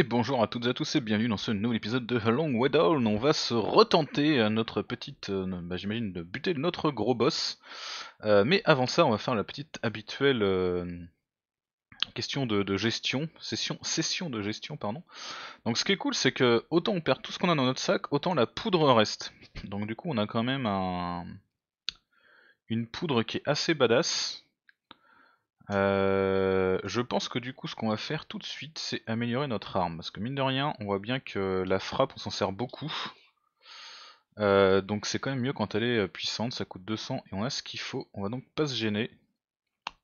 Et bonjour à toutes et à tous et bienvenue dans ce nouvel épisode de Long Way On va se retenter à notre petite, euh, bah, j'imagine, de buter notre gros boss. Euh, mais avant ça, on va faire la petite habituelle euh, question de, gestion, session, session de gestion, pardon. Donc ce qui est cool, c'est que autant on perd tout ce qu'on a dans notre sac, autant la poudre reste. Donc du coup, on a quand même un, une poudre qui est assez badass. Euh, je pense que du coup ce qu'on va faire tout de suite c'est améliorer notre arme parce que mine de rien on voit bien que la frappe on s'en sert beaucoup euh, donc c'est quand même mieux quand elle est euh, puissante ça coûte 200 et on a ce qu'il faut on va donc pas se gêner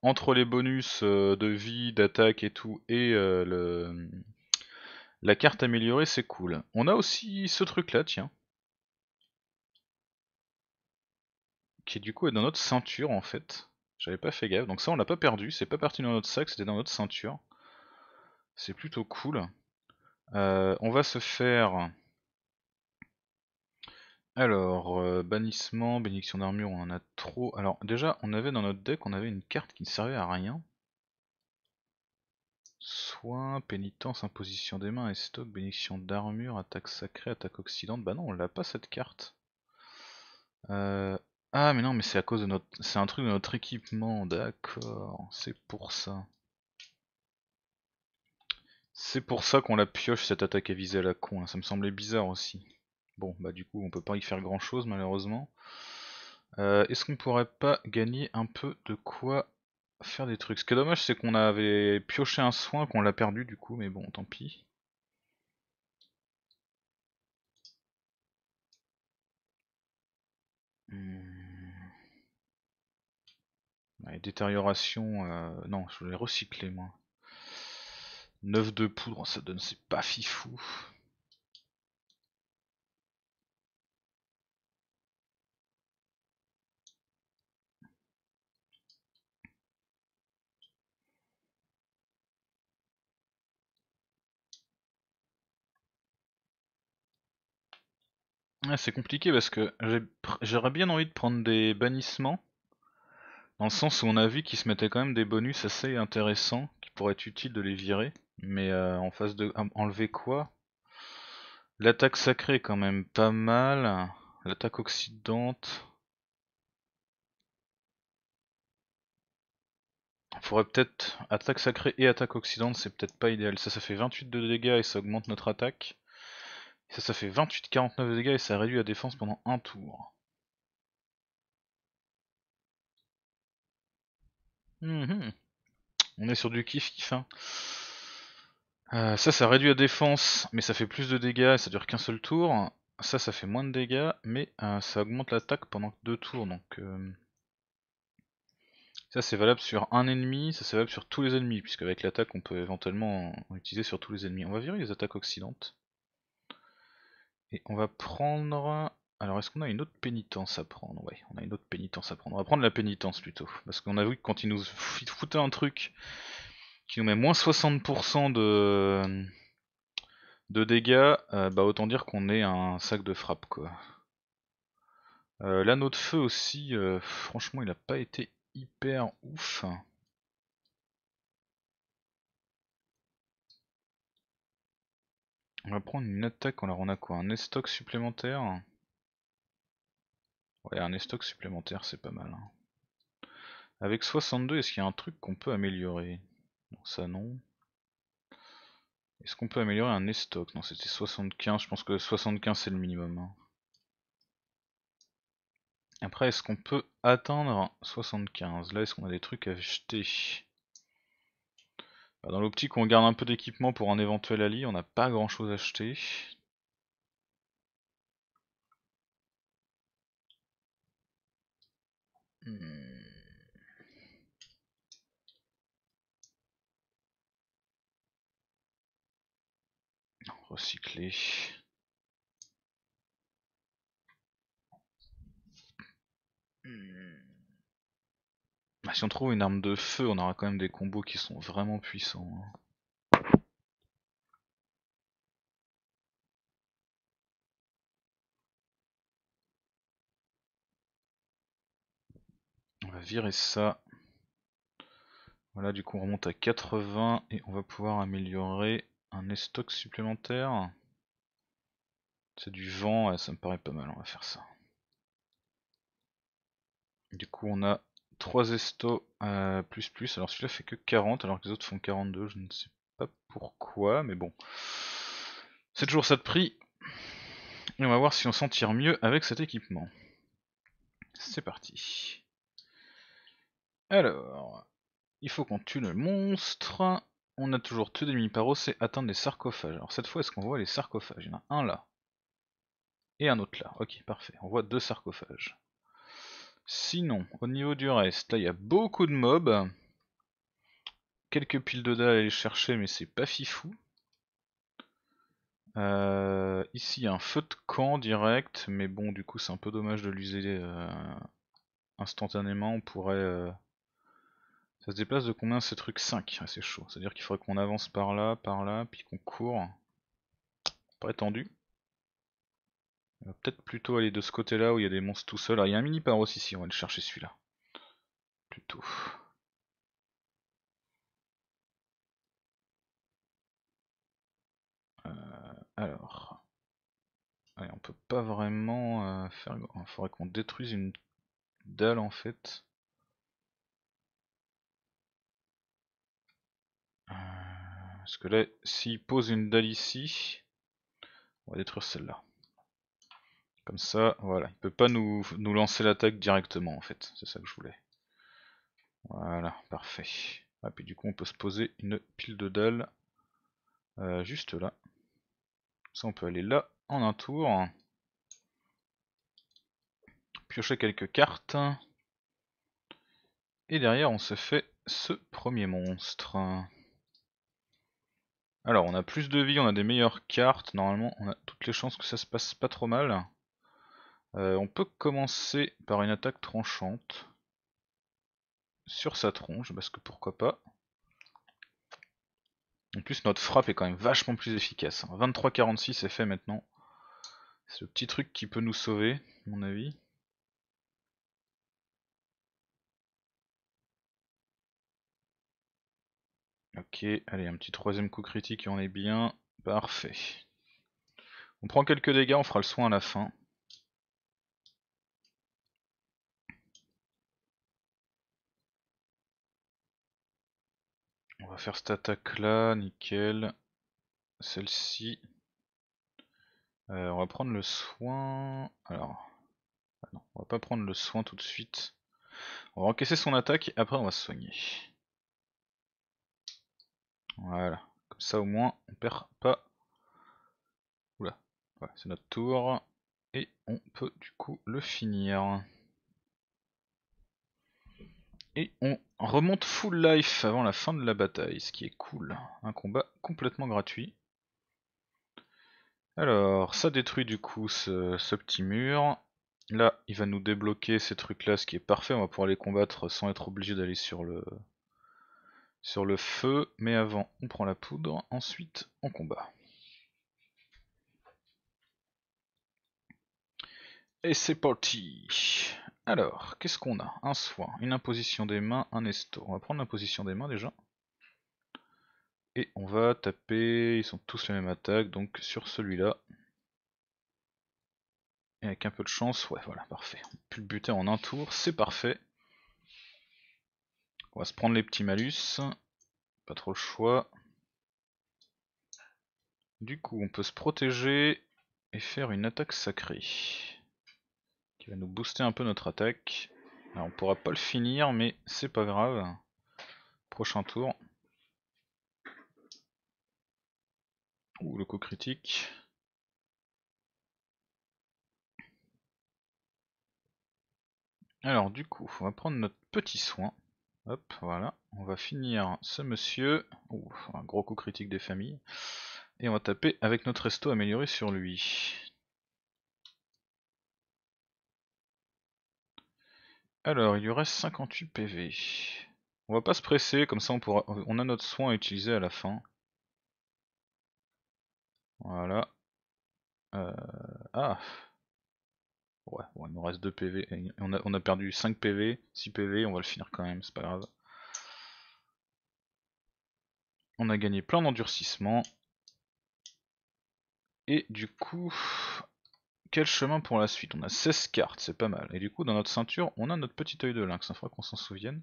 entre les bonus de vie, d'attaque et tout et le... la carte améliorée c'est cool on a aussi ce truc là tiens qui du coup est dans notre ceinture en fait j'avais pas fait gaffe, donc ça on l'a pas perdu, c'est pas parti dans notre sac, c'était dans notre ceinture. C'est plutôt cool. Euh, on va se faire... Alors, euh, bannissement, bénédiction d'armure, on en a trop. Alors déjà, on avait dans notre deck, on avait une carte qui ne servait à rien. Soin, pénitence, imposition des mains, estoc, bénédiction d'armure, attaque sacrée, attaque occidentale. Bah non, on l'a pas cette carte. Euh, ah mais non mais c'est à cause de notre. C'est un truc de notre équipement, d'accord, c'est pour ça. C'est pour ça qu'on la pioche cette attaque à viser à la con, hein, ça me semblait bizarre aussi. Bon bah du coup on peut pas y faire grand chose malheureusement. Euh, est-ce qu'on pourrait pas gagner un peu de quoi faire des trucs Ce qui est dommage c'est qu'on avait pioché un soin qu'on l'a perdu du coup mais bon tant pis. Hmm détérioration, euh, non, je voulais recycler moi. 9 de poudre, ça donne, c'est pas fifou. Ah, c'est compliqué parce que j'aurais bien envie de prendre des bannissements le sens où on a vu qu'ils se mettaient quand même des bonus assez intéressants, qui pourraient être utiles de les virer, mais euh, en face de... enlever quoi L'attaque sacrée quand même pas mal, l'attaque occidente... Faudrait peut-être... Attaque sacrée et attaque occidente, c'est peut-être pas idéal. Ça, ça fait 28 de dégâts et ça augmente notre attaque. Ça, ça fait 28-49 de dégâts et ça réduit la défense pendant un tour. Mhm. On est sur du kiff kiff. Hein. Euh, ça, ça réduit la défense, mais ça fait plus de dégâts et ça dure qu'un seul tour. Ça, ça fait moins de dégâts, mais euh, ça augmente l'attaque pendant deux tours. Donc, euh, Ça, c'est valable sur un ennemi, ça, c'est valable sur tous les ennemis, puisque avec l'attaque, on peut éventuellement l'utiliser sur tous les ennemis. On va virer les attaques occidentales. Et on va prendre alors est-ce qu'on a une autre pénitence à prendre Ouais, on a une autre pénitence à prendre. On va prendre la pénitence plutôt. Parce qu'on a vu que quand il nous foutait un truc qui nous met moins 60% de, de dégâts, euh, bah autant dire qu'on est un sac de frappe quoi. Euh, L'anneau de feu aussi, euh, franchement il a pas été hyper ouf. On va prendre une attaque, alors on a quoi Un estoc supplémentaire Ouais, un estoc supplémentaire, c'est pas mal. Hein. Avec 62, est-ce qu'il y a un truc qu'on peut améliorer Non, ça non. Est-ce qu'on peut améliorer un stock Non, c'était 75. Je pense que 75 c'est le minimum. Hein. Après, est-ce qu'on peut atteindre 75 Là, est-ce qu'on a des trucs à acheter bah, Dans l'optique, on garde un peu d'équipement pour un éventuel allié. On n'a pas grand-chose à acheter. Hmm. Recycler. Hmm. Bah, si on trouve une arme de feu, on aura quand même des combos qui sont vraiment puissants. Hein. virer ça. Voilà, du coup on remonte à 80 et on va pouvoir améliorer un estoc supplémentaire. C'est du vent, ça me paraît pas mal, on va faire ça. Du coup on a 3 estos euh, plus plus, alors celui-là fait que 40 alors que les autres font 42, je ne sais pas pourquoi, mais bon. C'est toujours ça de prix. Et on va voir si on s'en tire mieux avec cet équipement. C'est parti. Alors, il faut qu'on tue le monstre. On a toujours tué des mini-paros, c'est atteindre les sarcophages. Alors cette fois, est-ce qu'on voit les sarcophages Il y en a un là. Et un autre là. Ok, parfait. On voit deux sarcophages. Sinon, au niveau du reste, là il y a beaucoup de mobs. Quelques piles de dalles à aller chercher, mais c'est pas fifou. Euh, ici il y a un feu de camp direct, mais bon du coup c'est un peu dommage de l'user euh, instantanément. On pourrait... Euh, ça se déplace de combien ce truc 5 ah, C'est chaud. C'est-à-dire qu'il faudrait qu'on avance par là, par là, puis qu'on court. Pas On va peut-être plutôt aller de ce côté-là où il y a des monstres tout seuls. il y a un mini paros ici, on va le chercher celui-là. Plutôt. Euh, alors. Allez, on peut pas vraiment euh, faire. Il faudrait qu'on détruise une dalle en fait. Euh, parce que là, s'il pose une dalle ici, on va détruire celle-là. Comme ça, voilà, il peut pas nous, nous lancer l'attaque directement en fait, c'est ça que je voulais. Voilà, parfait. et ah, puis du coup, on peut se poser une pile de dalles euh, juste là. Ça, on peut aller là en un tour. Piocher quelques cartes. Et derrière, on se fait ce premier monstre. Alors, on a plus de vie, on a des meilleures cartes. Normalement, on a toutes les chances que ça se passe pas trop mal. Euh, on peut commencer par une attaque tranchante sur sa tronche, parce que pourquoi pas. En plus, notre frappe est quand même vachement plus efficace. 23-46 est fait maintenant. C'est le petit truc qui peut nous sauver, à mon avis. Ok, allez, un petit troisième coup critique et on est bien. Parfait. On prend quelques dégâts, on fera le soin à la fin. On va faire cette attaque là, nickel. Celle-ci. Euh, on va prendre le soin... Alors... Ah non, on va pas prendre le soin tout de suite. On va encaisser son attaque, et après on va se soigner. Voilà, comme ça au moins on perd pas. Oula, voilà, c'est notre tour. Et on peut du coup le finir. Et on remonte full life avant la fin de la bataille, ce qui est cool. Un combat complètement gratuit. Alors, ça détruit du coup ce, ce petit mur. Là, il va nous débloquer ces trucs là, ce qui est parfait. On va pouvoir les combattre sans être obligé d'aller sur le, sur le feu, mais avant on prend la poudre, ensuite on combat. Et c'est parti Alors, qu'est-ce qu'on a Un soin, une imposition des mains, un esto. On va prendre l'imposition des mains déjà. Et on va taper, ils sont tous les même attaque, donc sur celui-là. Et avec un peu de chance, ouais voilà, parfait. On peut le buter en un tour, c'est parfait. On va se prendre les petits malus. Pas trop le choix. Du coup, on peut se protéger et faire une attaque sacrée. Qui va nous booster un peu notre attaque. Alors, on pourra pas le finir, mais c'est pas grave. Prochain tour. Ouh, le coup critique. Alors du coup, on va prendre notre petit soin. Hop, voilà. On va finir ce monsieur. un gros coup critique des familles. Et on va taper avec notre resto amélioré sur lui. Alors, il lui reste 58 PV. On va pas se presser, comme ça on, pourra, on a notre soin à utiliser à la fin. Voilà. Euh, ah, Ouais, il nous reste 2 PV. on, a, perdu 5 PV, 6 PV, on va le finir quand même, c'est pas grave. On a gagné plein d'endurcissements Et du coup, quel chemin pour la suite On a 16 cartes, c'est pas mal. Et du coup, dans notre ceinture, on a notre petit œil de lynx, il hein, faudra qu'on s'en souvienne.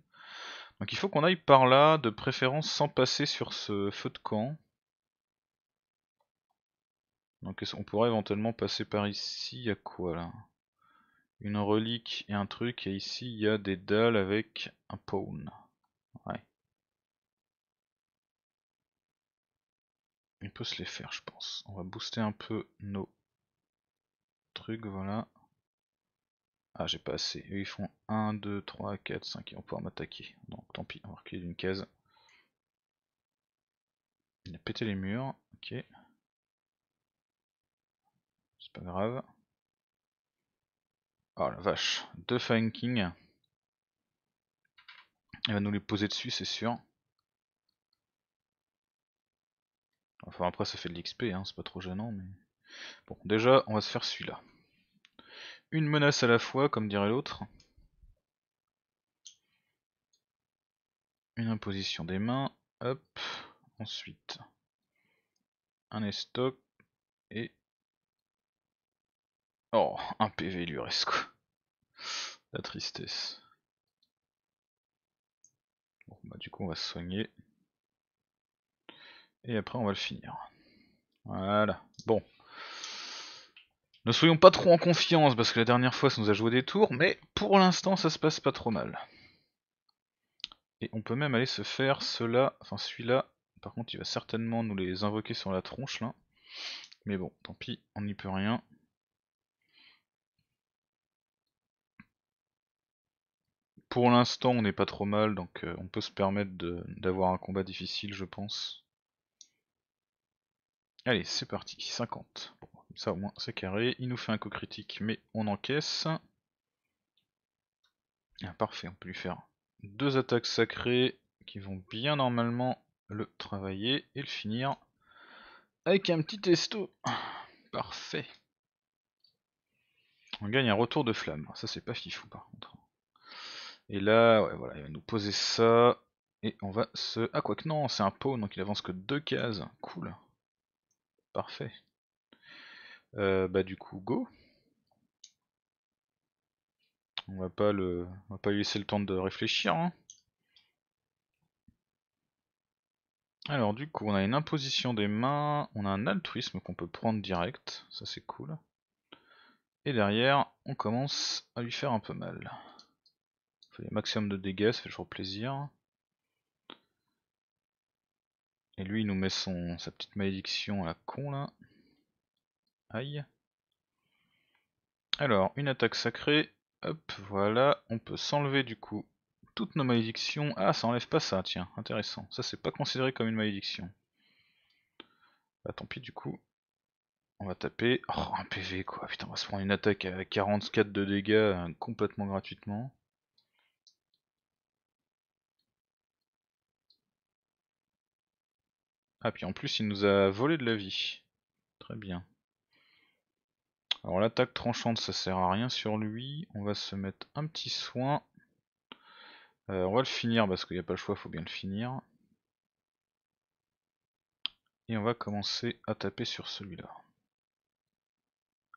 Donc il faut qu'on aille par là, de préférence sans passer sur ce feu de camp. Donc on pourrait éventuellement passer par ici, y a quoi là une relique et un truc. Et ici, il y a des dalles avec un pawn. Ouais. On peut se les faire, je pense. On va booster un peu nos trucs, voilà. Ah, j'ai pas assez. ils font 1, 2, 3, 4, 5. Ils vont pouvoir m'attaquer. Donc, tant pis, on va reculer d'une case. Il a pété les murs. Ok. C'est pas grave. Oh la vache, deux Fanking. va nous les poser dessus, c'est sûr. Enfin après ça fait de l'XP, hein, c'est pas trop gênant, mais... Bon, déjà, on va se faire celui-là. Une menace à la fois, comme dirait l'autre. Une imposition des mains, hop, ensuite un estoc et... Oh, un PV lui reste quoi. La tristesse. Bah, du coup, on va se soigner. Et après, on va le finir. Voilà. Bon. Ne soyons pas trop en confiance, parce que la dernière fois, ça nous a joué des tours, mais pour l'instant, ça se passe pas trop mal. Et on peut même aller se faire cela. enfin celui-là. Par contre, il va certainement nous les invoquer sur la tronche, là. Mais bon, tant pis, on n'y peut rien. pour l'instant, on n'est pas trop mal, donc euh, on peut se permettre d'avoir un combat difficile, je pense. Allez, c'est parti, 50. ça au moins, c'est carré. Il nous fait un coup critique, mais on encaisse. Ah, parfait, on peut lui faire deux attaques sacrées qui vont bien normalement le travailler et le finir avec un petit testo. Parfait. On gagne un retour de flamme. Ça, c'est pas fifou par contre. Et là, ouais, voilà, il va nous poser ça. Et on va se... Ah quoi que non, c'est un pawn, donc il avance que deux cases. Cool. Parfait. Euh, bah du coup, go. On va pas le. va pas lui laisser le temps de réfléchir. Hein. Alors du coup, on a une imposition des mains, on a un altruisme qu'on peut prendre direct, ça c'est cool. Et derrière, on commence à lui faire un peu mal maximum de dégâts, ça fait toujours plaisir. Et lui il nous met son sa petite malédiction à la con là. Aïe. Alors, une attaque sacrée. Hop, voilà, on peut s'enlever du coup toutes nos malédictions. Ah, ça enlève pas ça, tiens, intéressant. Ça, c'est pas considéré comme une malédiction. Bah, tant pis, du coup. On va taper. Oh, un PV, quoi. Putain, on va se prendre une attaque à 44 de dégâts euh, complètement gratuitement. Ah, puis en plus, il nous a volé de la vie. Très bien. Alors l'attaque tranchante, ça sert à rien sur lui. On va se mettre un petit soin. Euh, on va le finir parce qu'il n'y a pas le choix, il faut bien le finir. Et on va commencer à taper sur celui-là.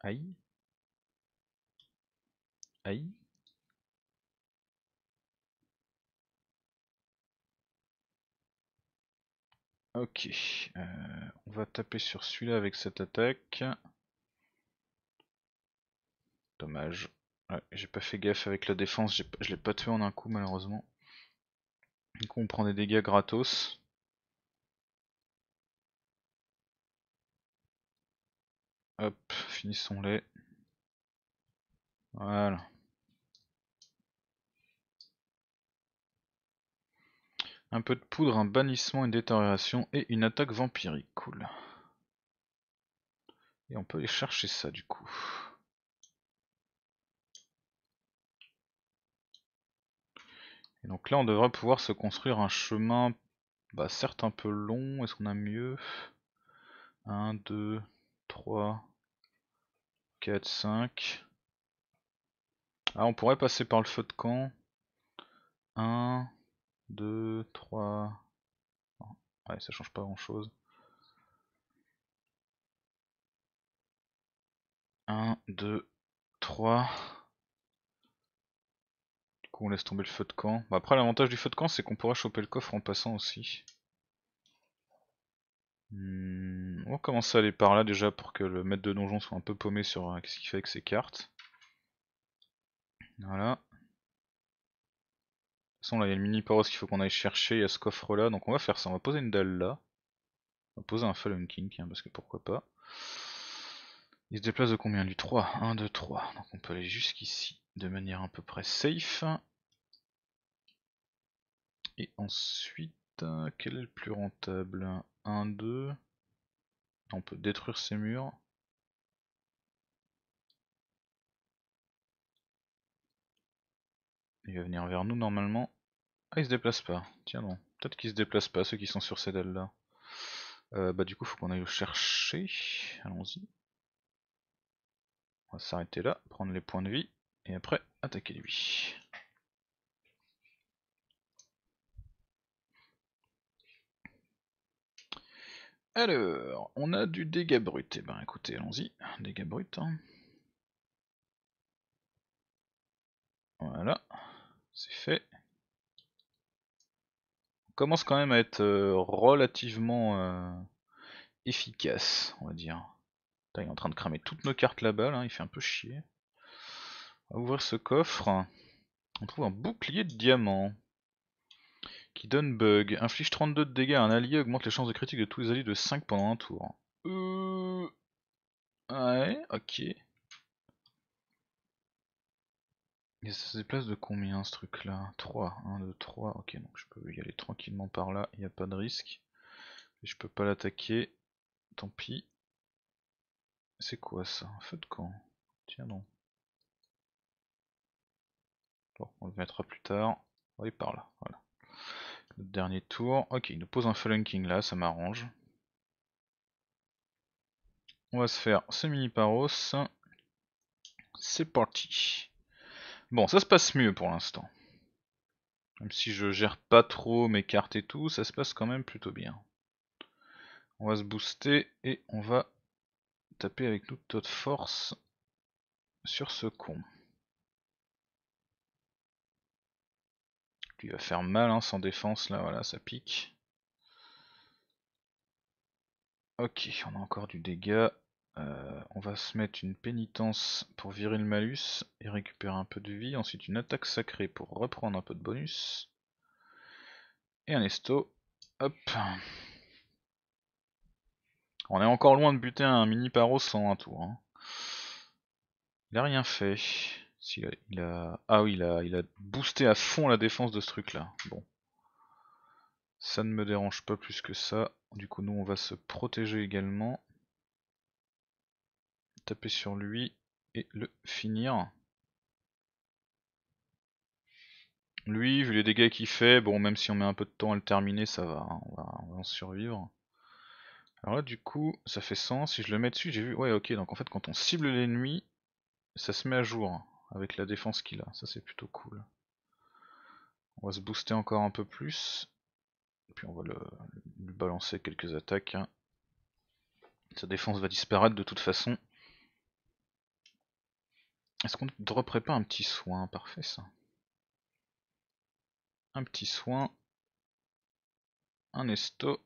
Aïe. Aïe. Ok, euh, on va taper sur celui-là avec cette attaque. Dommage. j'ai pas fait gaffe avec la défense, je l'ai pas tué en un coup malheureusement. Du coup on prend des dégâts gratos. Hop, finissons-les. Voilà. Un peu de poudre, un bannissement, une détérioration et une attaque vampirique. Cool. Et on peut aller chercher ça du coup. Et donc là on devrait pouvoir se construire un chemin, bah certes un peu long, est-ce qu'on a mieux 1, 2, 3, 4, 5. Ah on pourrait passer par le feu de camp. 1, 2, 3... ça change pas grand-chose. 1, 2, 3... Du coup on laisse tomber le feu de camp. Bah, après l'avantage du feu de camp c'est qu'on pourra choper le coffre en passant aussi. Hmm, on va commencer à aller par là déjà pour que le maître de donjon soit un peu paumé sur euh, ce qu'il fait avec ses cartes. Voilà toute façon là il y a le mini poros qu'il faut qu'on aille chercher, il y a ce coffre là, donc on va faire ça, on va poser une dalle là. On va poser un Fallen King, parce que pourquoi pas. Il se déplace de combien lui 3 1, 2, 3. Donc on peut aller jusqu'ici de manière à peu près safe. Et ensuite, euh, quel est le plus rentable 1, 2. On peut détruire ces murs. Il va venir vers nous normalement. Ah, il se déplace pas. Tiens bon. Peut-être qu'il se déplace pas, ceux qui sont sur ces dalles là. Euh, bah du coup, faut qu'on aille le chercher. Allons-y. On va s'arrêter là, prendre les points de vie, et après attaquer lui. Alors, on a du dégât brut. Et eh ben écoutez, allons-y, dégâts brut. Hein. Voilà. C'est fait. On commence quand même à être euh, relativement euh, efficace, on va dire. il est en train de cramer toutes nos cartes là-bas, il fait un peu chier. On va ouvrir ce coffre. On trouve un bouclier de diamant qui donne bug. Inflige 32 de dégâts à un allié, augmente les chances de critique de tous les alliés de 5 pendant un tour. Euh... Ouais, ok. Et ça se déplace de combien ce truc là 3, 1, 2, 3, ok donc je peux y aller tranquillement par là, il n'y a pas de risque. Et je peux pas l'attaquer, tant pis. C'est quoi ça Un feu de camp Tiens non. Bon, on le mettra plus tard. Oui par là, voilà. Le dernier tour. Ok, il nous pose un Fallen là, ça m'arrange. On va se faire ce mini paros. C'est parti. Bon, ça se passe mieux pour l'instant. Même si je gère pas trop mes cartes et tout, ça se passe quand même plutôt bien. On va se booster et on va taper avec toute notre force sur ce con. Il va faire mal hein, sans défense là, voilà, ça pique. Ok, on a encore du dégât. Euh, on va se mettre une pénitence pour virer le malus et récupérer un peu de vie. Ensuite une attaque sacrée pour reprendre un peu de bonus. Et un esto. Hop. On est encore loin de buter un mini paro sans un tour. Hein. Il a rien fait. Ah oui, il a boosté à fond la défense de ce truc là. Bon. Ça ne me dérange pas plus que ça. Du coup, nous, on va se protéger également taper sur lui et le finir. Lui, vu les dégâts qu'il fait, bon, même si on met un peu de temps à le terminer, ça va, hein, on, va en survivre. Alors là, du coup, ça fait sens. Si je le mets dessus, j'ai vu. Ouais, ok, donc en fait, quand on cible l'ennemi, ça se met à jour avec la défense qu'il a. Ça, c'est plutôt cool. On va se booster encore un peu plus. Et puis, on va le, lui balancer quelques attaques. Hein. Sa défense va disparaître de toute façon. Est-ce qu'on ne dropperait pas un petit soin Parfait ça. Un petit soin, un esto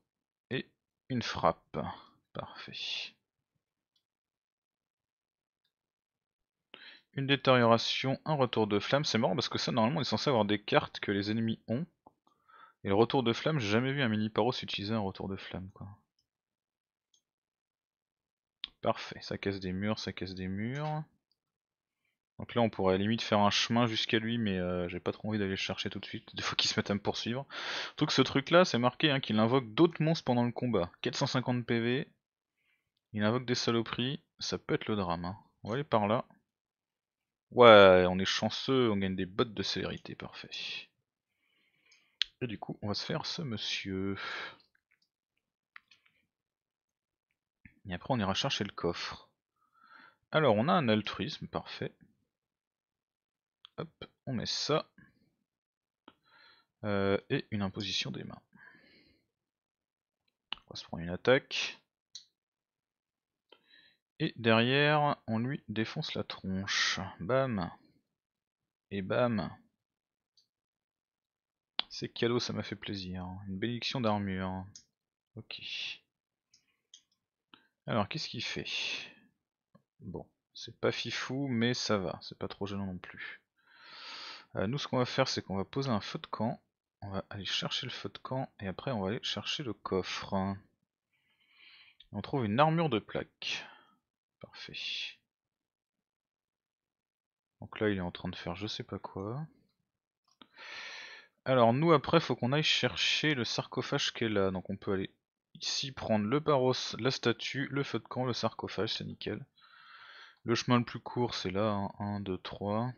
et une frappe. Parfait. Une détérioration, un retour de flamme. C'est marrant parce que ça, normalement, on est censé avoir des cartes que les ennemis ont. Et le retour de flamme, j'ai jamais vu un mini paros utiliser un retour de flamme. Parfait, ça casse des murs, ça casse des murs. Donc là on pourrait à la limite faire un chemin jusqu'à lui mais euh, j'ai pas trop envie d'aller le chercher tout de suite, des fois qu'il se mette à me poursuivre. Surtout que ce truc là c'est marqué hein, qu'il invoque d'autres monstres pendant le combat. 450 PV, il invoque des saloperies, ça peut être le drame. Hein. On va aller par là. Ouais, on est chanceux, on gagne des bottes de célérité, parfait. Et du coup, on va se faire ce monsieur. Et après on ira chercher le coffre. Alors on a un altruisme, parfait. Hop, on met ça. Euh, et une imposition des mains. On va se prendre une attaque. Et derrière, on lui défonce la tronche. Bam. Et bam. C'est cadeau, ça m'a fait plaisir. Une bénédiction d'armure. Ok. Alors, qu'est-ce qu'il fait Bon, c'est pas fifou, mais ça va. C'est pas trop gênant non plus. Euh, nous, ce qu'on va faire, c'est qu'on va poser un feu de camp. On va aller chercher le feu de camp et après, on va aller chercher le coffre. On trouve une armure de plaque. Parfait. Donc là, il est en train de faire je sais pas quoi. Alors nous, après, faut qu'on aille chercher le sarcophage qui est là. Donc on peut aller ici prendre le paros, la statue, le feu de camp, le sarcophage, c'est nickel. Le chemin le plus court, c'est là, 1, 2, 3.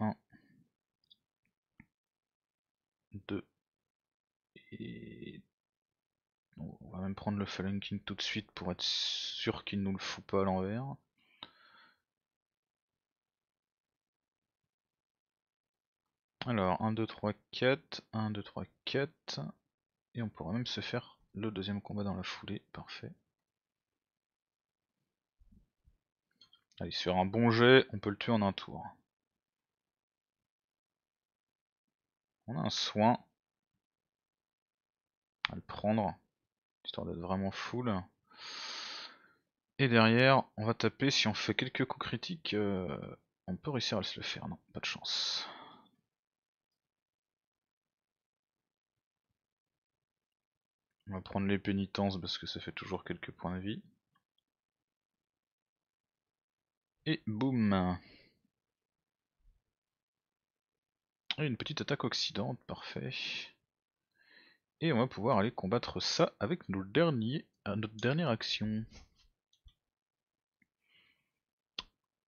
1, 2, et on va même prendre le Fallen King tout de suite pour être sûr qu'il nous le fout pas à l'envers. Alors 1, 2, 3, 4, 1, 2, 3, 4, et on pourra même se faire le deuxième combat dans la foulée, parfait. Allez, sur un bon jet, on peut le tuer en un tour. On a un soin à le prendre, histoire d'être vraiment full. Et derrière, on va taper, si on fait quelques coups critiques, euh, on peut réussir à se le faire, non, pas de chance. On va prendre les pénitences parce que ça fait toujours quelques points de vie. Et boum Ah, une petite attaque oxydante, parfait. Et on va pouvoir aller combattre ça avec euh, notre dernière action.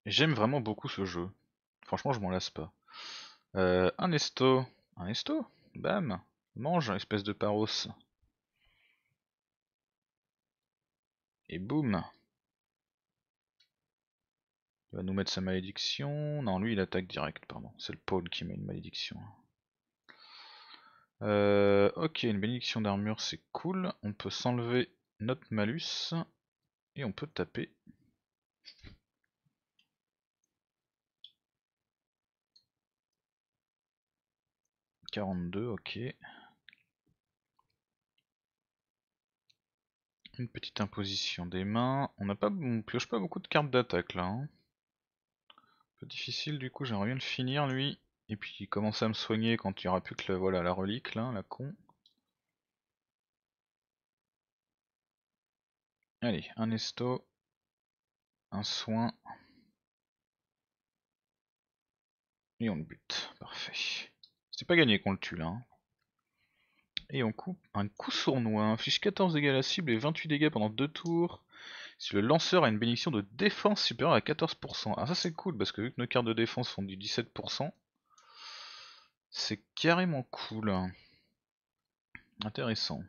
J'aime vraiment beaucoup ce jeu. Franchement, je m'en lasse pas. Euh, un esto. Un esto Bam Mange, espèce de paros. Et boum il va nous mettre sa malédiction. Non, lui il attaque direct, pardon. C'est le pôle qui met une malédiction. Euh, ok, une bénédiction d'armure, c'est cool. On peut s'enlever notre malus et on peut taper. 42, ok. Une petite imposition des mains. On n'a pas, on pioche pas beaucoup de cartes d'attaque là. Hein difficile du coup, j'aimerais bien le finir lui. Et puis commence à me soigner quand il n'y aura plus que voilà, la relique là, la con. Allez, un esto, un soin. Et on le bute, parfait. c'est pas gagné qu'on le tue là. Hein. Et on coupe un coup sournois, fiche 14 dégâts à la cible et 28 dégâts pendant 2 tours. Si le lanceur a une bénédiction de défense supérieure à 14%. Ah ça c'est cool parce que vu que nos cartes de défense font du 17%, c'est carrément cool. Intéressant.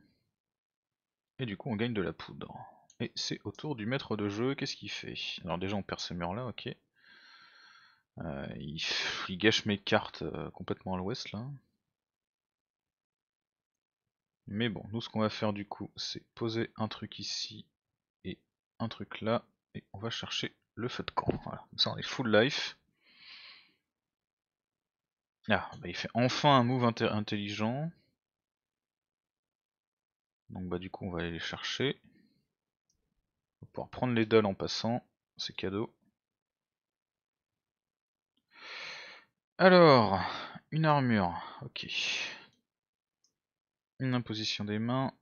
Et du coup on gagne de la poudre. Et c'est au tour du maître de jeu, qu'est-ce qu'il fait Alors déjà on perd ce mur là, ok. Euh, il, gâche mes cartes euh, complètement à l'ouest là. Mais bon, nous ce qu'on va faire du coup, c'est poser un truc ici un truc là et on va chercher le feu de camp. Voilà, ça on est full life. Ah, bah, il fait enfin un move intelligent. Donc bah du coup on va aller les chercher. On va pouvoir prendre les dalles en passant, c'est cadeau. Alors, une armure, ok. Une imposition des mains,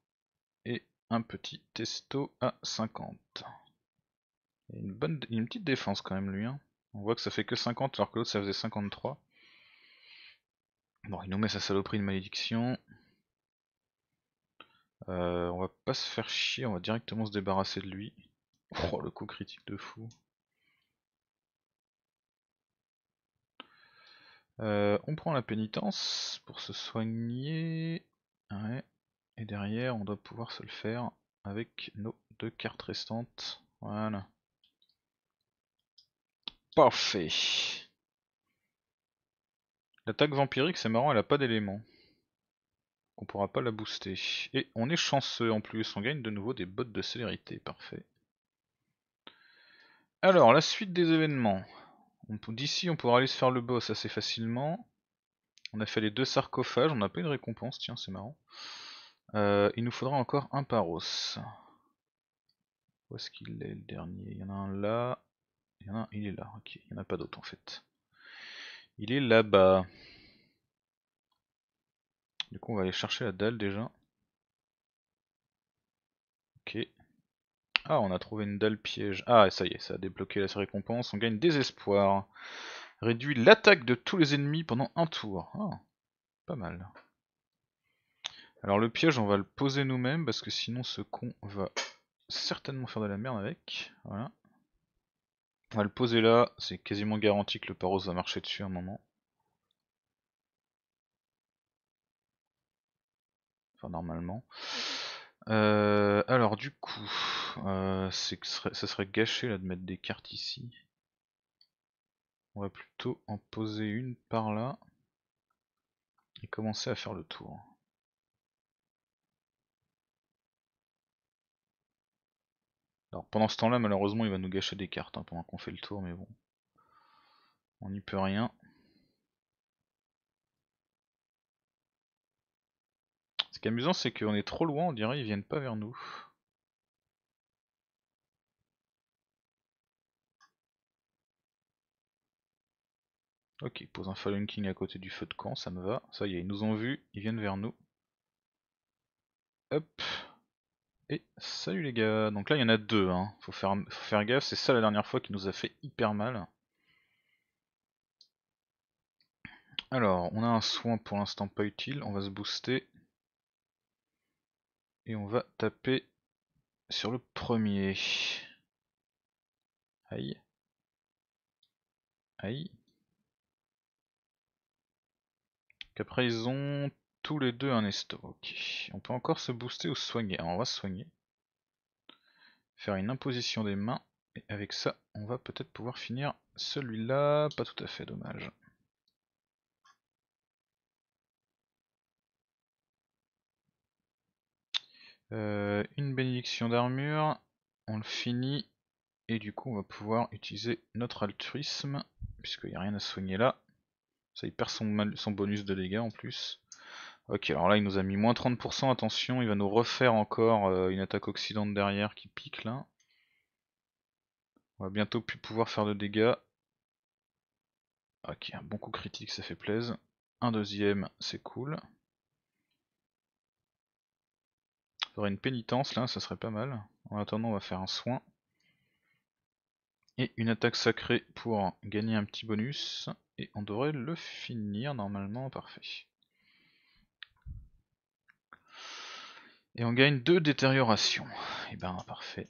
un petit testo à 50. une, bonne, une petite défense quand même lui. Hein. On voit que ça fait que 50 alors que l'autre ça faisait 53. Bon, il nous met sa saloperie de malédiction. Euh, on va pas se faire chier, on va directement se débarrasser de lui. Oh, le coup critique de fou. Euh, on prend la pénitence pour se soigner. Ouais. Et derrière, on doit pouvoir se le faire avec nos deux cartes restantes. Voilà. Parfait. L'attaque vampirique, c'est marrant, elle a pas d'élément, On pourra pas la booster. Et on est chanceux en plus, on gagne de nouveau des bottes de célérité, parfait. Alors, la suite des événements. D'ici, on pourra aller se faire le boss assez facilement. On a fait les deux sarcophages, on n'a pas une récompense, tiens, c'est marrant. Euh, il nous faudra encore un Paros. Où est-ce qu'il est le dernier Il y en a un là. Il y en a un, il est là. il n'y en a pas d'autre en fait. Il est là-bas. Du coup, on va aller chercher la dalle déjà. Ok. Ah, on a trouvé une dalle piège. Ah, ça y est, ça a débloqué la récompense. On gagne désespoir. Réduit l'attaque de tous les ennemis pendant un tour. Ah, pas mal. Alors le piège, on va le poser nous-mêmes, parce que sinon ce con va certainement faire de la merde avec. Voilà. On va le poser là, c'est quasiment garanti que le paros va marcher dessus à un moment. Enfin normalement. Euh, alors du coup, ça euh, serait gâché de mettre des cartes ici. On va plutôt en poser une par là et commencer à faire le tour. Alors pendant ce temps-là, malheureusement, il va nous gâcher des cartes hein, pendant qu'on fait le tour, mais bon. On n'y peut rien. Ce qui est amusant, c'est qu'on est trop loin, on dirait, ils viennent pas vers nous. Ok, il pose un Fallen King à côté du feu de camp, ça me va. Ça y est, ils nous ont vus, ils viennent vers nous. Hop. Et salut les gars, donc là il y en a deux, hein. faut, faire, faire gaffe, c'est ça la dernière fois qui nous a fait hyper mal. Alors, on a un soin pour l'instant pas utile, on va se booster. Et on va taper sur le premier. Aïe. Aïe. Qu'après ils ont tous les deux un esto. Ok. On peut encore se booster ou soigner. Alors on va se soigner. Faire une imposition des mains. Et avec ça, on va peut-être pouvoir finir celui-là. Pas tout à fait, dommage. Euh, une bénédiction d'armure. On le finit. Et du coup, on va pouvoir utiliser notre altruisme. Puisqu'il n'y a rien à soigner là. Ça, il perd son bonus de dégâts en plus. Ok, alors là il nous a mis moins 30%, attention, il va nous refaire encore euh, une attaque oxydante derrière qui pique là. On va bientôt plus pouvoir faire de dégâts. Ok, un bon coup critique, ça fait plaisir. Un deuxième, c'est cool. Il Faudrait une pénitence là, ça serait pas mal. En attendant, on va faire un soin. Et une attaque sacrée pour gagner un petit bonus. Et on devrait le finir normalement, parfait. Et on gagne deux détériorations. Et eh ben parfait.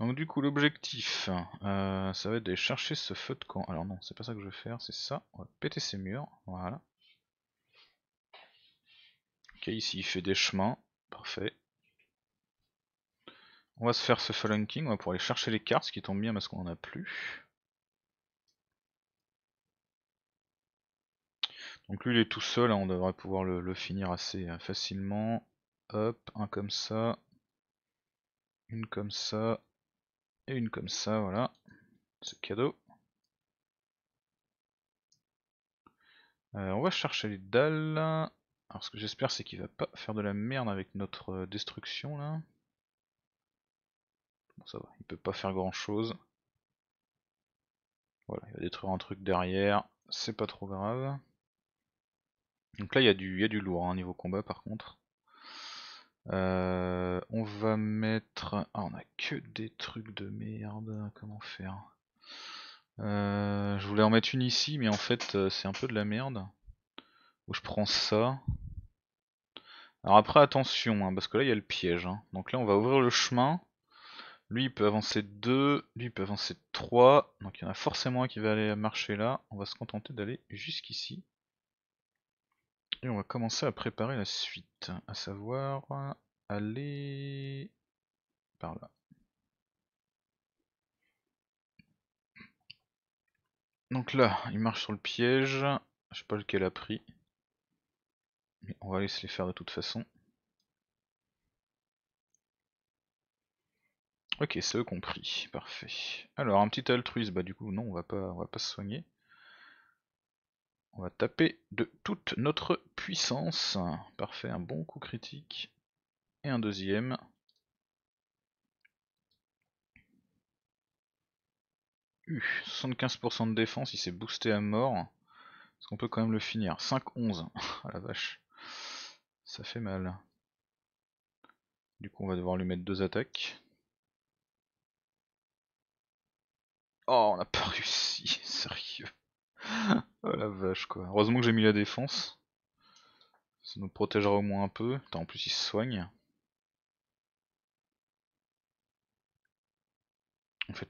Donc du coup l'objectif, euh, ça va être d'aller chercher ce feu de camp. Alors non, c'est pas ça que je vais faire, c'est ça. On va péter ces murs, voilà. Ok, ici il fait des chemins, parfait. On va se faire ce Fallen King, pour aller chercher les cartes, ce qui tombe bien parce qu'on en a plus. Donc lui il est tout seul, hein, on devrait pouvoir le, finir assez euh, facilement. Hop, un comme ça, une comme ça, et une comme ça, voilà. C'est cadeau. Euh, on va chercher les dalles. Alors ce que j'espère c'est qu'il va pas faire de la merde avec notre euh, destruction là. Bon ça va, il peut pas faire grand chose. Voilà, il va détruire un truc derrière, c'est pas trop grave. Donc là, il y, a du, y a du lourd hein, niveau combat par contre. Euh, on va mettre. Ah, on a que des trucs de merde. Comment faire euh, Je voulais en mettre une ici, mais en fait, euh, c'est un peu de la merde. Où je prends ça. Alors après, attention, hein, parce que là, il y a le piège. Hein. Donc là, on va ouvrir le chemin. Lui, il peut avancer 2. Lui, il peut avancer 3. Donc il y en a forcément un qui va aller marcher là. On va se contenter d'aller jusqu'ici. Et on va commencer à préparer la suite, à savoir aller par là. Donc là, il marche sur le piège, je sais pas lequel a pris, mais on va laisser les faire de toute façon. Ok, c'est compris, parfait. Alors un petit altruisme, bah du coup non on va pas on va pas se soigner. On va taper de toute notre puissance. Parfait, un bon coup critique. Et un deuxième. 75% de défense, il s'est boosté à mort. Est-ce qu'on peut quand même le finir 5-11. ah la vache. Ça fait mal. Du coup on va devoir lui mettre deux attaques. Oh on a pas réussi, sérieux. Heureusement que j'ai mis la défense. Ça nous protégera au moins un peu. en plus il se soigne. On fait,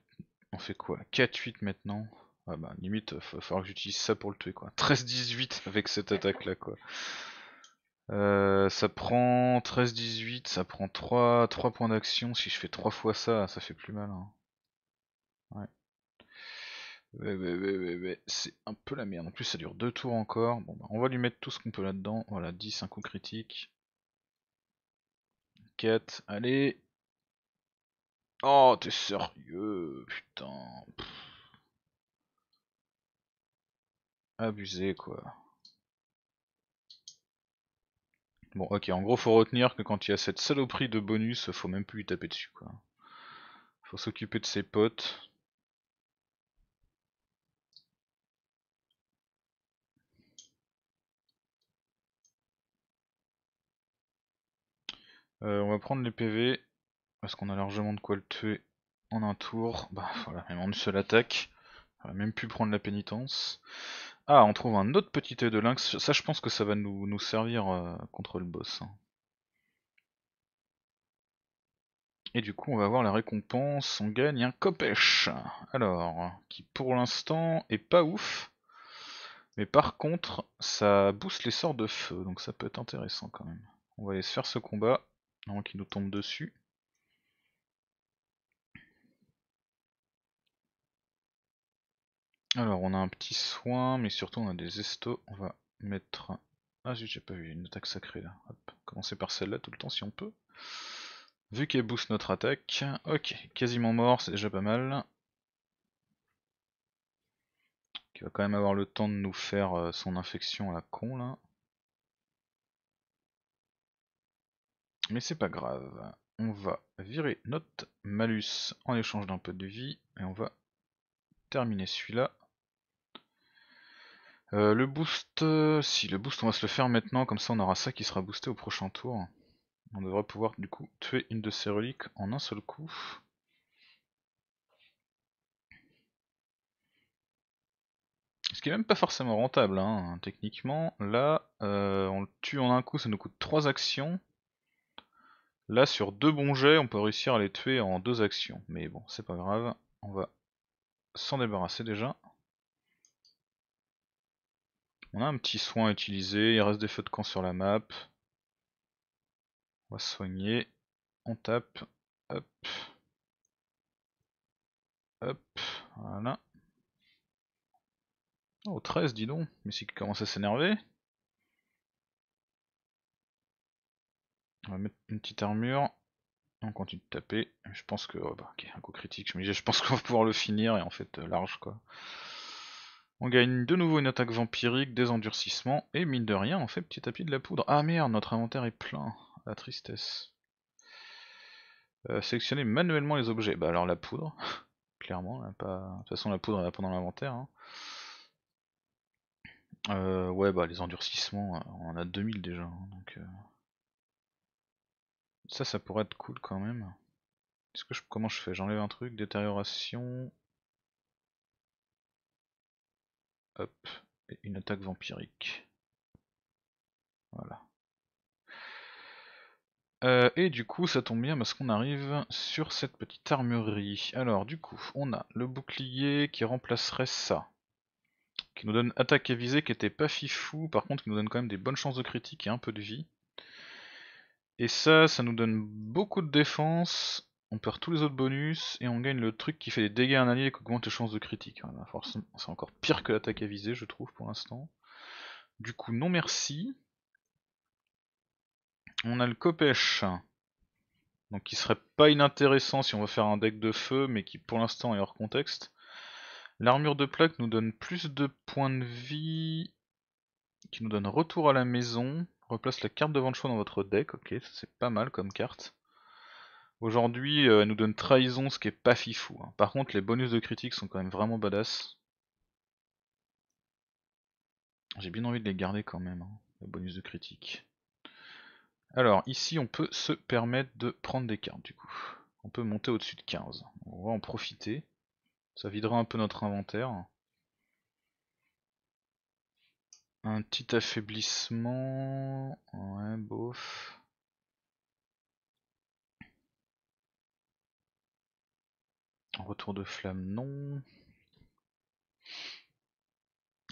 on fait quoi 4-8 maintenant Ah bah limite, il va falloir que j'utilise ça pour le tuer quoi. 13-18 avec cette attaque là quoi. Euh, ça prend 13-18, ça prend 3, 3 points d'action. Si je fais 3 fois ça, ça fait plus mal. Hein. Ouais, ouais, ouais, ouais, c'est un peu la merde. En plus, ça dure deux tours encore. Bon, bah, on va lui mettre tout ce qu'on peut là-dedans. Voilà, 10, un coup critique. 4, allez. Oh, t'es sérieux, putain. Abusé, quoi. Bon, ok, en gros, faut retenir que quand il y a cette saloperie de bonus, faut même plus lui taper dessus, quoi. Faut s'occuper de ses potes. Euh, on va prendre les PV, parce qu'on a largement de quoi le tuer en un tour. Bah voilà, même en une seule attaque. On va même pu prendre la pénitence. Ah, on trouve un autre petit œil de lynx. Ça, je pense que ça va nous, servir euh, contre le boss. Hein. Et du coup, on va avoir la récompense. On gagne un copèche. Alors, qui pour l'instant est pas ouf. Mais par contre, ça booste les sorts de feu. Donc ça peut être intéressant quand même. On va aller se faire ce combat avant qu'il nous tombe dessus. Alors on a un petit soin, mais surtout on a des estos. On va mettre... Ah zut, j'ai pas vu, une attaque sacrée là. Hop. Commencer par celle-là tout le temps si on peut. Vu qu'elle booste notre attaque. Ok, quasiment mort, c'est déjà pas mal. Qui va quand même avoir le temps de nous faire euh, son infection à la con là. Mais c'est pas grave. On va virer notre malus en échange d'un peu de vie. Et on va terminer celui-là. Euh, le boost, euh, si le boost on va se le faire maintenant, comme ça on aura ça qui sera boosté au prochain tour. On devrait pouvoir du coup tuer une de ces reliques en un seul coup. Ce qui est même pas forcément rentable, hein, techniquement. Là, euh, on le tue en un coup, ça nous coûte 3 actions. Là, sur deux bons jets, on peut réussir à les tuer en deux actions. Mais bon, c'est pas grave. On va s'en débarrasser déjà. On a un petit soin à utiliser. Il reste des feux de camp sur la map. On va soigner. On tape. Hop. Hop. Voilà. Oh, 13, dis donc. Mais c'est qui commence à s'énerver. On va mettre une petite armure. On continue de taper. Je pense que. Oh, bah, ok, un coup critique. Je je pense qu'on va pouvoir le finir et en fait, euh, large quoi. On gagne de nouveau une attaque vampirique, des endurcissements et mine de rien, on fait petit tapis de la poudre. Ah merde, notre inventaire est plein. La tristesse. Euh, sélectionner manuellement les objets. Bah alors la poudre, clairement. pas... De toute façon, la poudre elle est pas dans l'inventaire. Hein. Euh, ouais, bah les endurcissements, on en a 2000 déjà. Hein, donc. Ça, ça pourrait être cool quand même. comment je fais J'enlève un truc, détérioration. Hop, et une attaque vampirique. Voilà. Euh, et du coup, ça tombe bien parce qu'on arrive sur cette petite armurerie. Alors, du coup, on a le bouclier qui remplacerait ça. Qui nous donne attaque et visée qui était pas fifou, par contre qui nous donne quand même des bonnes chances de critique et un peu de vie. Et ça, ça nous donne beaucoup de défense. On perd tous les autres bonus et on gagne le truc qui fait des dégâts à un allié et qui augmente les chances de critique. C'est encore pire que l'attaque à viser, je trouve, pour l'instant. Du coup, non merci. On a le Kopesh. Donc qui serait pas inintéressant si on veut faire un deck de feu, mais qui pour l'instant est hors contexte. L'armure de plaque nous donne plus de points de vie, qui nous donne retour à la maison. Replace la carte de le choix dans votre deck, ok, c'est pas mal comme carte. Aujourd'hui, euh, elle nous donne trahison, ce qui est pas fifou. Hein. Par contre, les bonus de critique sont quand même vraiment badass. J'ai bien envie de les garder quand même, hein, les bonus de critique. Alors, ici, on peut se permettre de prendre des cartes, du coup. On peut monter au-dessus de 15. On va en profiter. Ça videra un peu notre inventaire. Un petit affaiblissement. Ouais, bof. Retour de flamme, non.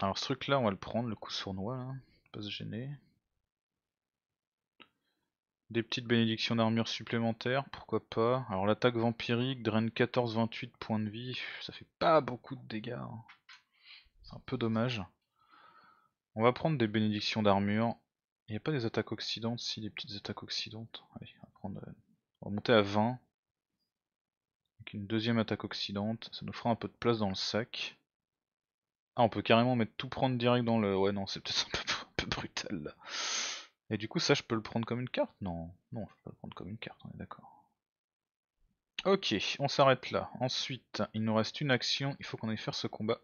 Alors ce truc là, on va le prendre, le coup sournois là. Pas se gêner. Des petites bénédictions d'armure supplémentaires, pourquoi pas. Alors l'attaque vampirique draine 14-28 points de vie, ça fait pas beaucoup de dégâts. Hein. C'est un peu dommage. On va prendre des bénédictions d'armure. Il n'y a pas des attaques oxydantes Si, des petites attaques oxydantes. Euh, on va, monter à 20. une deuxième attaque oxydante. Ça nous fera un peu de place dans le sac. Ah, on peut carrément mettre tout prendre direct dans le... Ouais, non, c'est peut-être un, peu, brutal, là. Et du coup, ça, je peux le prendre comme une carte Non, non, je peux pas le prendre comme une carte, on est d'accord. Ok, on s'arrête là. Ensuite, il nous reste une action. Il faut qu'on aille faire ce combat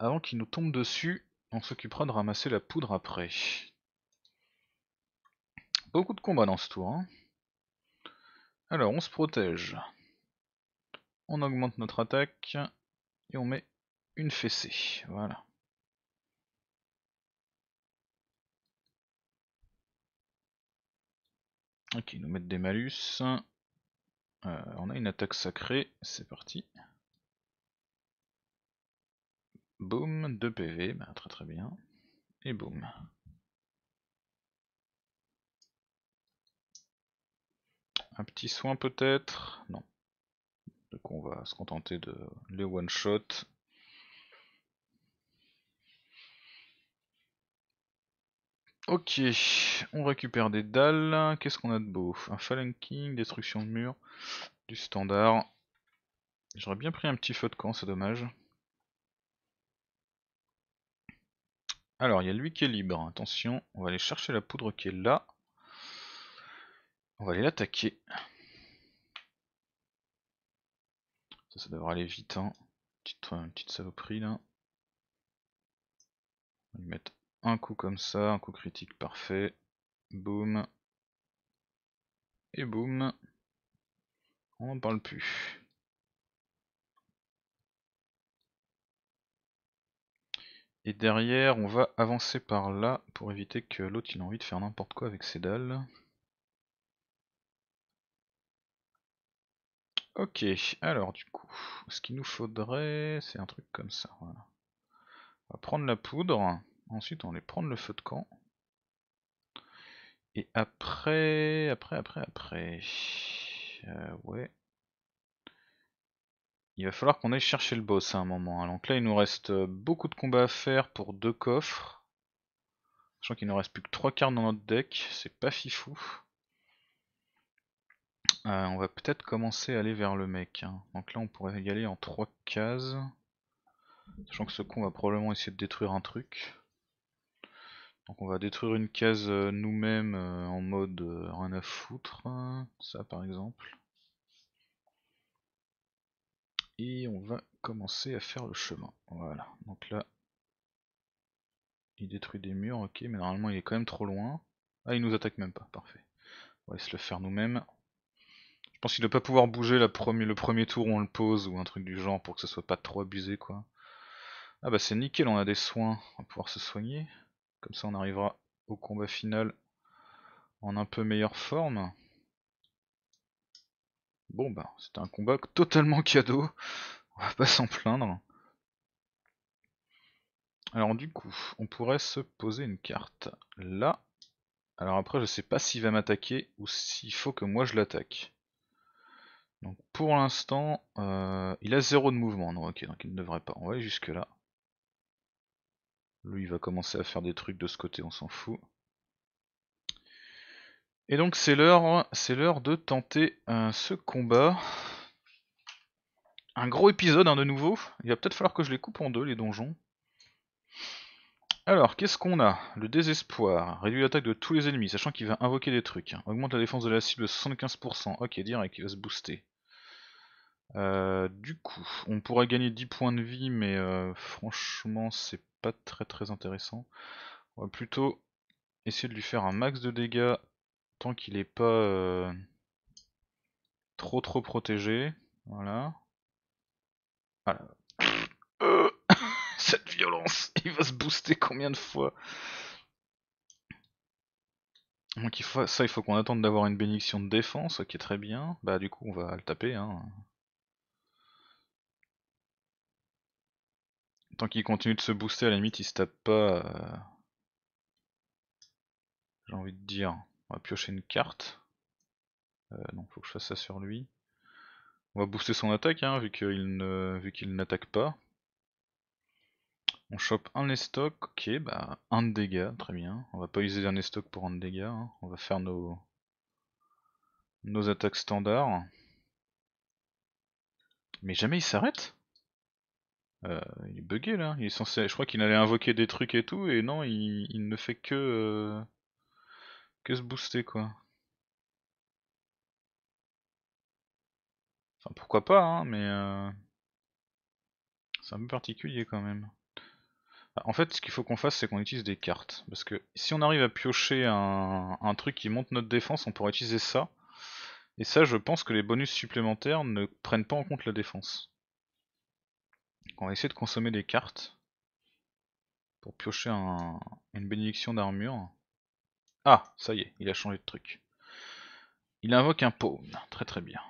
avant qu'il nous tombe dessus. On s'occupera de ramasser la poudre après. Beaucoup de combats dans ce tour. Hein. Alors, on se protège. On augmente notre attaque. Et on met une fessée. Voilà. Ok, ils nous mettent des malus. Euh, on a une attaque sacrée. C'est parti. Boum, 2 PV, bah, très très bien. Et boum. Un petit soin peut-être Non. Donc on va se contenter de les one-shot. Ok, on récupère des dalles. Qu'est-ce qu'on a de beau Un King, destruction de mur, du standard. J'aurais bien pris un petit feu de camp, c'est dommage. Alors, il y a lui qui est libre. Attention, on va aller chercher la poudre qui est là. On va aller l'attaquer. Ça, ça devrait aller vite. Hein. Petite, euh, une petite saloperie là. On va lui mettre un coup comme ça, un coup critique parfait. Boum. Et boum. On n'en parle plus. Et derrière, on va avancer par là pour éviter que l'autre il ait envie de faire n'importe quoi avec ses dalles. Ok, alors du coup, ce qu'il nous faudrait, c'est un truc comme ça. On va prendre la poudre, ensuite on va prendre le feu de camp. Et après, après, après, après... Euh, ouais, il va falloir qu'on aille chercher le boss hein, à un moment. Alors hein. Donc là, il nous reste euh, beaucoup de combats à faire pour deux coffres. Sachant qu'il nous reste plus que trois cartes dans notre deck, c'est pas fifou. Euh, on va peut-être commencer à aller vers le mec. Hein. Donc là, on pourrait y aller en trois cases. Sachant que ce con va probablement essayer de détruire un truc. Donc on va détruire une case euh, nous-mêmes en mode rien à foutre, ça par exemple et on va commencer à faire le chemin. Voilà, donc là, il détruit des murs, ok, mais normalement il est quand même trop loin. Ah, il nous attaque même pas, parfait. On va se le faire nous-mêmes. Je pense qu'il ne doit pas pouvoir bouger le premier tour, où on le pose ou un truc du genre pour que ce soit pas trop abusé quoi. Ah bah c'est nickel, on a des soins, on va pouvoir se soigner. Comme ça on arrivera au combat final en un peu meilleure forme. Bon bah ben, c'était un combat totalement cadeau, on va pas s'en plaindre. Alors du coup, on pourrait se poser une carte là. Alors après je sais pas s'il va m'attaquer ou s'il faut que moi je l'attaque. Donc pour l'instant, euh, il a zéro de mouvement, non ok, donc il ne devrait pas. On va aller jusque là. Lui il va commencer à faire des trucs de ce côté, on s'en fout. Et donc c'est l'heure, c'est l'heure de tenter ce combat. Un gros épisode, hein, de nouveau. Il va peut-être falloir que je les coupe en deux, les donjons. Alors, qu'est-ce qu'on a Le désespoir. Réduit l'attaque de tous les ennemis, sachant qu'il va invoquer des trucs. Augmente la défense de la cible de 75%. Ok, direct, il va se booster. Euh, du coup, on pourra gagner 10 points de vie, mais euh, franchement, c'est pas très très intéressant. On va plutôt essayer de lui faire un max de dégâts tant qu'il est pas euh, trop trop protégé. Voilà. Euh, cette violence, il va se booster combien de fois Donc il ça, il faut qu'on attende d'avoir une bénédiction de défense, qui est très bien. Bah du coup on va le taper. Hein. Tant qu'il continue de se booster, à la limite il se tape pas. Euh, j'ai envie de dire. On va piocher une carte. Donc euh, faut que je fasse ça sur lui. On va booster son attaque, hein, vu qu'il ne, vu qu'il n'attaque pas. On chope un estoc, ok, bah un de dégâts, très bien. On va pas utiliser un Nestock pour un de dégâts, hein. on va faire nos, nos attaques standards. Mais jamais il s'arrête euh, Il est bugué là, il est censé. Je crois qu'il allait invoquer des trucs et tout, et non, il, ne fait que. Euh, que se booster quoi. Enfin pourquoi pas hein, mais euh... c'est un peu particulier quand même. Bah, en fait ce qu'il faut qu'on fasse c'est qu'on utilise des cartes. Parce que si on arrive à piocher un, truc qui monte notre défense, on pourrait utiliser ça. Et ça je pense que les bonus supplémentaires ne prennent pas en compte la défense. Donc on va essayer de consommer des cartes pour piocher une bénédiction d'armure. Ah, ça y est, il a changé de truc. Il invoque un pawn. Très très bien.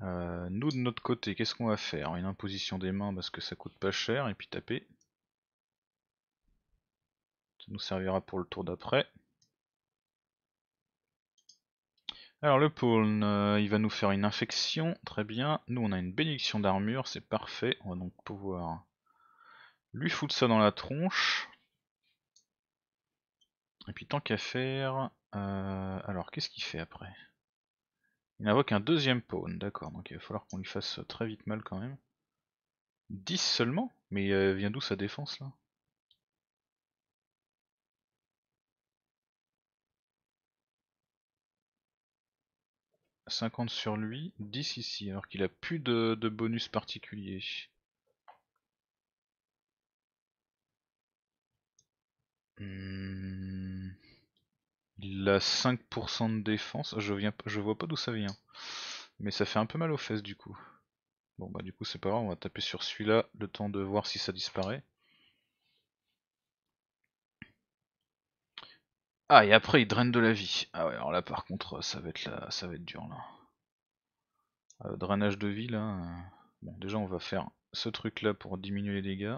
Euh, nous de notre côté, qu'est-ce qu'on va faire Une imposition des mains parce que ça coûte pas cher et puis taper. Ça nous servira pour le tour d'après. Alors le pawn, euh, il va nous faire une infection, très bien. Nous on a une bénédiction d'armure, c'est parfait. On va donc pouvoir lui foutre ça dans la tronche. Et puis tant qu'à faire, euh, alors qu'est-ce qu'il fait après Il invoque un deuxième pawn, d'accord, donc il va falloir qu'on lui fasse très vite mal quand même. 10 seulement Mais euh, vient d'où sa défense là « 50 sur lui, 10 ici, alors qu'il a plus de, bonus particulier. Hmm. Il a 5% de défense. Je, viens, je vois pas d'où ça vient. Mais ça fait un peu mal aux fesses du coup. Bon bah du coup c'est pas grave, on va taper sur celui-là le temps de voir si ça disparaît. Ah et après il draine de la vie. Ah ouais alors là par contre ça va être ça va être dur là. Euh, drainage de vie là. Euh, bon déjà on va faire ce truc là pour diminuer les dégâts.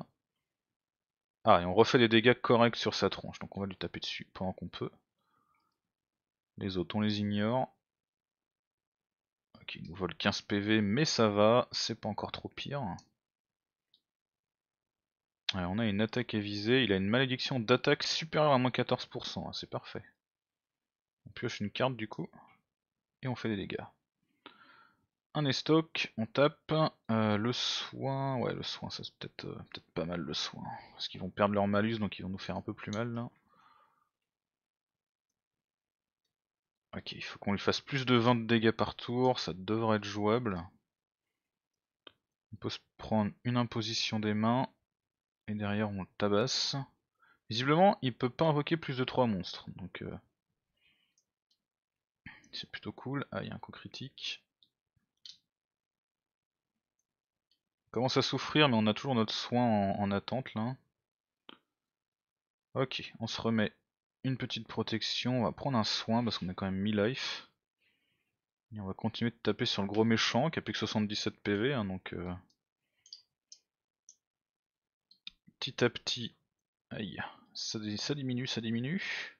Ah et on refait les dégâts corrects sur sa tronche, donc on va lui taper dessus pendant qu'on peut. Les autres, on les ignore. Ok, ils nous vole 15 PV, mais ça va, c'est pas encore trop pire. on a une attaque viser il a une malédiction d'attaque supérieure à moins 14%, c'est parfait. On pioche une carte du coup, et on fait des dégâts. Un estoc, on tape, euh, le soin, ouais le soin ça c'est euh, peut-être pas mal le soin, parce qu'ils vont perdre leur malus donc ils vont nous faire un peu plus mal là. Ok, il faut qu'on lui fasse plus de 20 dégâts par tour, ça devrait être jouable. On peut se prendre une imposition des mains, et derrière on le tabasse. Visiblement, il peut pas invoquer plus de 3 monstres, donc euh, c'est plutôt cool. Ah, il y a un coup critique. On commence à souffrir, mais on a toujours notre soin en, en attente là. Ok, on se remet une petite protection, on va prendre un soin parce qu'on a quand même 1000 life. Et on va continuer de taper sur le gros méchant qui a plus que 77 PV, hein, donc euh, petit à petit, aïe, ça, diminue, ça diminue.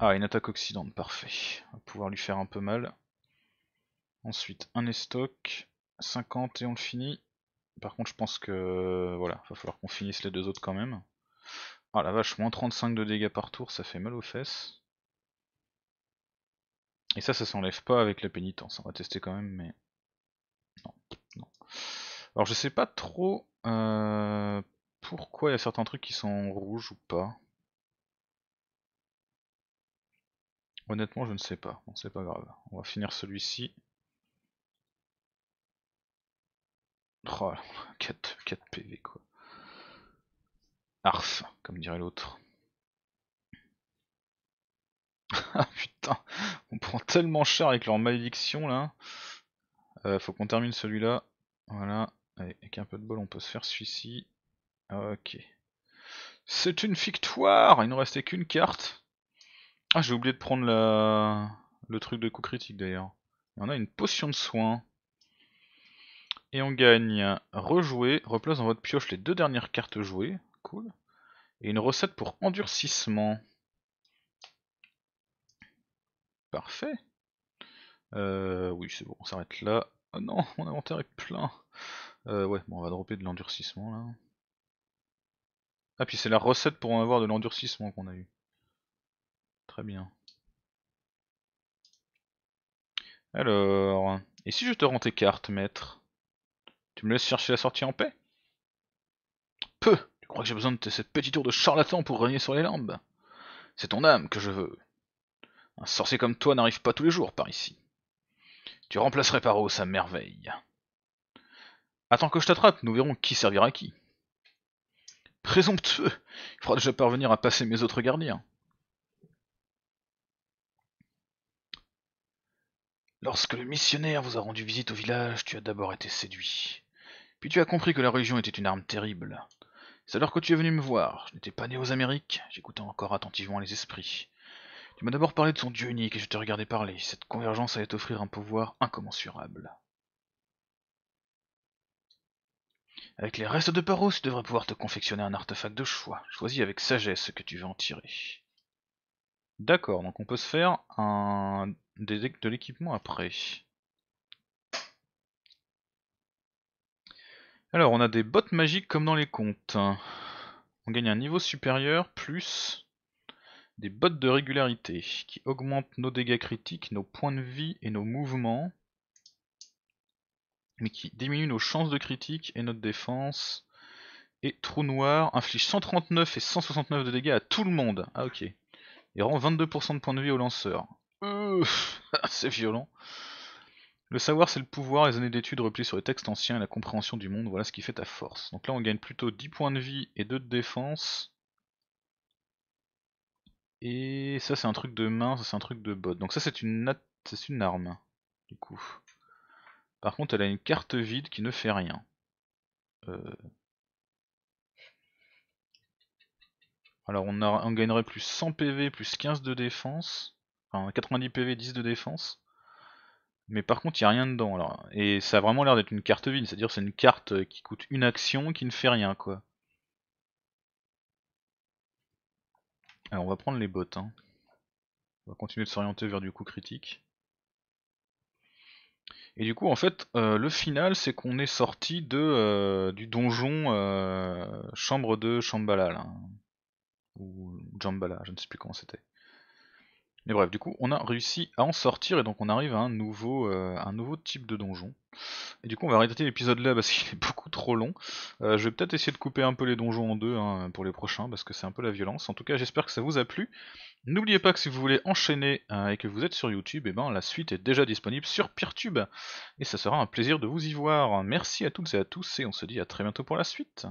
Ah, une attaque oxydante, parfait. On va pouvoir lui faire un peu mal. Ensuite, un estoc, 50 et on le finit. Par contre, je pense que voilà, va falloir qu'on finisse les deux autres quand même. Ah la vache, moins 35 de dégâts par tour, ça fait mal aux fesses. Et ça, ça s'enlève pas avec la pénitence. On va tester quand même, mais. Non, Alors je sais pas trop euh, pourquoi il y a certains trucs qui sont rouges ou pas. Honnêtement, je ne sais pas. Bon, c'est pas grave. On va finir celui-ci. Oh, 4, 4 PV quoi. Arf, comme dirait l'autre. ah putain, on prend tellement cher avec leur malédiction là. Euh, faut qu'on termine celui-là. Voilà, Allez, avec un peu de bol on peut se faire celui-ci. Ok. C'est une victoire Il nous restait qu'une carte. Ah j'ai oublié de prendre le truc de coup critique d'ailleurs. On a une potion de soin. Et on gagne rejouer, replace dans votre pioche les deux dernières cartes jouées. Cool. Et une recette pour endurcissement. Parfait. Euh, oui, c'est bon, on s'arrête là. Oh non, mon inventaire est plein. Euh, ouais, bon, on va dropper de l'endurcissement là. Ah, puis c'est la recette pour en avoir de l'endurcissement qu'on a eu. Très bien. Alors, et si je te rends tes cartes, maître Tu me laisses chercher la sortie en paix Peu tu crois que j'ai besoin de cette petite tour de charlatan pour régner sur les lambes C'est ton âme que je veux. Un sorcier comme toi n'arrive pas tous les jours par ici. Tu remplacerais paros sa merveille. Attends que je t'attrape, nous verrons qui servira à qui. Présomptueux Il faudra déjà parvenir à passer mes autres gardiens. Lorsque le missionnaire vous a rendu visite au village, tu as d'abord été séduit. Puis tu as compris que la religion était une arme terrible, c'est alors que tu es venu me voir. Je n'étais pas né aux Amériques. J'écoutais encore attentivement les esprits. Tu m'as d'abord parlé de son Dieu unique et je te regardais parler. Cette convergence allait t'offrir un pouvoir incommensurable. Avec les restes de Paros, tu devrais pouvoir te confectionner un artefact de choix. Choisis avec sagesse ce que tu veux en tirer. D'accord, donc on peut se faire un des de l'équipement après. Alors, on a des bottes magiques comme dans les contes. On gagne un niveau supérieur, plus des bottes de régularité, qui augmentent nos dégâts critiques, nos points de vie et nos mouvements, mais qui diminuent nos chances de critique et notre défense. Et Trou Noir inflige 139 et 169 de dégâts à tout le monde. Ah ok. Et rend 22% de points de vie au lanceur. C'est violent. Le savoir, c'est le pouvoir, les années d'études repliées sur les textes anciens et la compréhension du monde, voilà ce qui fait ta force. Donc là, on gagne plutôt 10 points de vie et 2 de défense. Et ça, c'est un truc de main, ça, c'est un truc de bot. Donc ça, c'est une, une arme, du coup. Par contre, elle a une carte vide qui ne fait rien. Euh. Alors, on, on gagnerait plus 100 PV, plus 15 de défense. Enfin, 90 PV, 10 de défense. Mais par contre, il n'y a rien dedans. Alors. Et ça a vraiment l'air d'être une carte vide, c'est-à-dire c'est une carte euh, qui coûte une action qui ne fait rien, quoi. Alors on va prendre les bottes. Hein. On va continuer de s'orienter vers du coup critique. Et du coup, en fait, euh, le final, c'est qu'on est sorti de euh, du donjon chambre de Shambhala, là. Hein. ou Jambala, je ne sais plus comment c'était. Mais bref, du coup, on a réussi à en sortir et donc on arrive à un nouveau, euh, un nouveau type de donjon. Et du coup, on va arrêter l'épisode là parce qu'il est beaucoup trop long. Euh, je vais peut-être essayer de couper un peu les donjons en deux hein, pour les prochains parce que c'est un peu la violence. En tout cas, j'espère que ça vous a plu. N'oubliez pas que si vous voulez enchaîner euh, et que vous êtes sur YouTube, eh ben, la suite est déjà disponible sur Peertube. Et ça sera un plaisir de vous y voir. Merci à toutes et à tous et on se dit à très bientôt pour la suite.